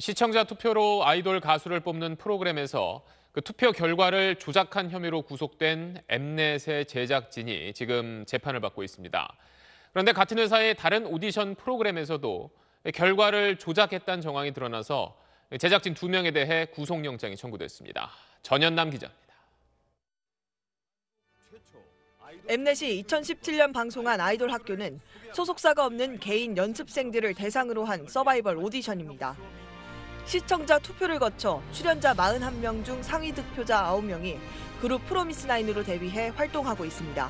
시청자 투표로 아이돌 가수를 뽑는 프로그램에서 그 투표 결과를 조작한 혐의로 구속된 엠넷의 제작진이 지금 재판을 받고 있습니다. 그런데 같은 회사의 다른 오디션 프로그램에서도 결과를 조작했다는 정황이 드러나서 제작진 두 명에 대해 구속영장이 청구됐습니다. 전현남 기자입니다. 엠넷이 2017년 방송한 아이돌 학교는 소속사가 없는 개인 연습생들을 대상으로 한 서바이벌 오디션입니다. 시청자 투표를 거쳐 출연자 41명 중 상위 득표자 9명이 그룹 프로미스나인으로 데뷔해 활동하고 있습니다.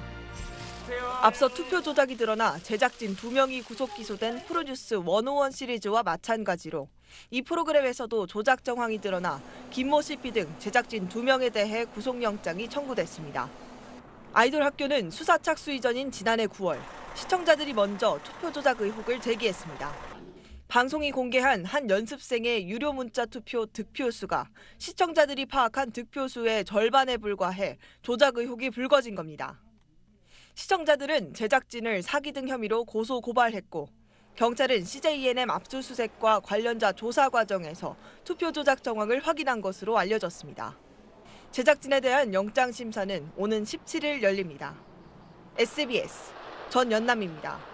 앞서 투표 조작이 드러나 제작진 2명이 구속 기소된 프로듀스 101 시리즈와 마찬가지로 이 프로그램에서도 조작 정황이 드러나 김모 씨피 등 제작진 2명에 대해 구속영장이 청구됐습니다. 아이돌 학교는 수사 착수 이전인 지난해 9월 시청자들이 먼저 투표 조작 의혹을 제기했습니다. 방송이 공개한 한 연습생의 유료 문자 투표 득표수가 시청자들이 파악한 득표수의 절반에 불과해 조작 의혹이 불거진 겁니다. 시청자들은 제작진을 사기 등 혐의로 고소 고발했고 경찰은 CJNM 압수수색과 관련자 조사 과정에서 투표 조작 정황을 확인한 것으로 알려졌습니다. 제작진에 대한 영장 심사는 오는 17일 열립니다. SBS 전연남입니다.